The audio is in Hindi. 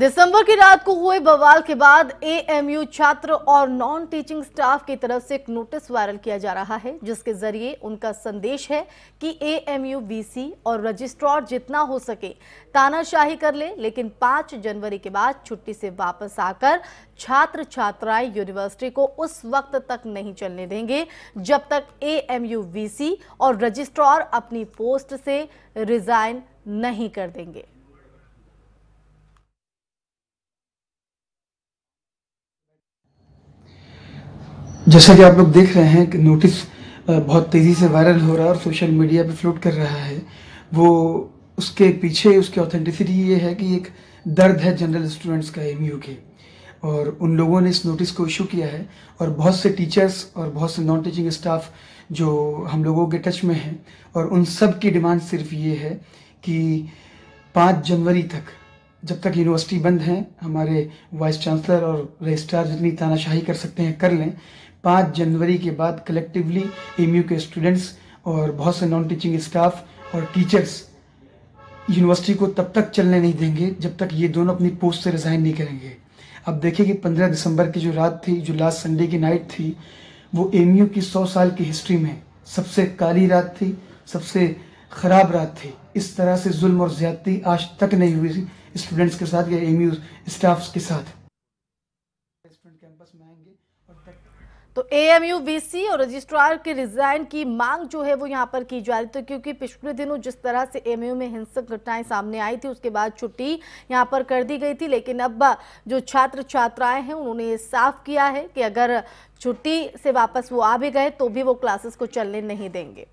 दिसंबर की रात को हुए बवाल के बाद एएमयू छात्र और नॉन टीचिंग स्टाफ की तरफ से एक नोटिस वायरल किया जा रहा है जिसके जरिए उनका संदेश है कि एएमयू वीसी और रजिस्ट्रार जितना हो सके तानाशाही कर ले, लेकिन 5 जनवरी के बाद छुट्टी से वापस आकर छात्र छात्राएं यूनिवर्सिटी को उस वक्त तक नहीं चलने देंगे जब तक ए वीसी और रजिस्ट्रार अपनी पोस्ट से रिजाइन नहीं कर देंगे जैसा कि आप लोग देख रहे हैं कि नोटिस बहुत तेज़ी से वायरल हो रहा है और सोशल मीडिया पे फ्लोट कर रहा है वो उसके पीछे उसकी ऑथेंटिसिटी ये है कि एक दर्द है जनरल स्टूडेंट्स का एम के और उन लोगों ने इस नोटिस को इशू किया है और बहुत से टीचर्स और बहुत से नॉन टीचिंग स्टाफ जो हम लोगों के टच में हैं और उन सब की डिमांड सिर्फ ये है कि पाँच जनवरी तक जब तक यूनिवर्सिटी बंद है हमारे वाइस चांसलर और रजिस्ट्रार जितनी तानाशाही कर सकते हैं कर लें पाँच जनवरी के बाद कलेक्टिवली एम के स्टूडेंट्स और बहुत से नॉन टीचिंग स्टाफ और टीचर्स यूनिवर्सिटी को तब तक चलने नहीं देंगे जब तक ये दोनों अपनी पोस्ट से रिज़ाइन नहीं करेंगे अब देखिए कि 15 दिसंबर की जो रात थी जो लास्ट संडे की नाइट थी वो एम की 100 साल की हिस्ट्री में सबसे काली रात थी सबसे ख़राब रात थी इस तरह से जुल्म और ज़्यादती आज तक नहीं हुई स्टूडेंट्स के साथ या एम स्टाफ्स के साथ स्टूडेंट कैंपस में आएंगे और तो एएमयू वीसी और रजिस्ट्रार के रिजाइन की मांग जो है वो यहाँ पर की जा रही थी क्योंकि पिछले दिनों जिस तरह से एएमयू में हिंसक घटनाएं सामने आई थी उसके बाद छुट्टी यहाँ पर कर दी गई थी लेकिन अब जो छात्र छात्राएं हैं उन्होंने ये साफ किया है कि अगर छुट्टी से वापस वो आ भी गए तो भी वो क्लासेस को चलने नहीं देंगे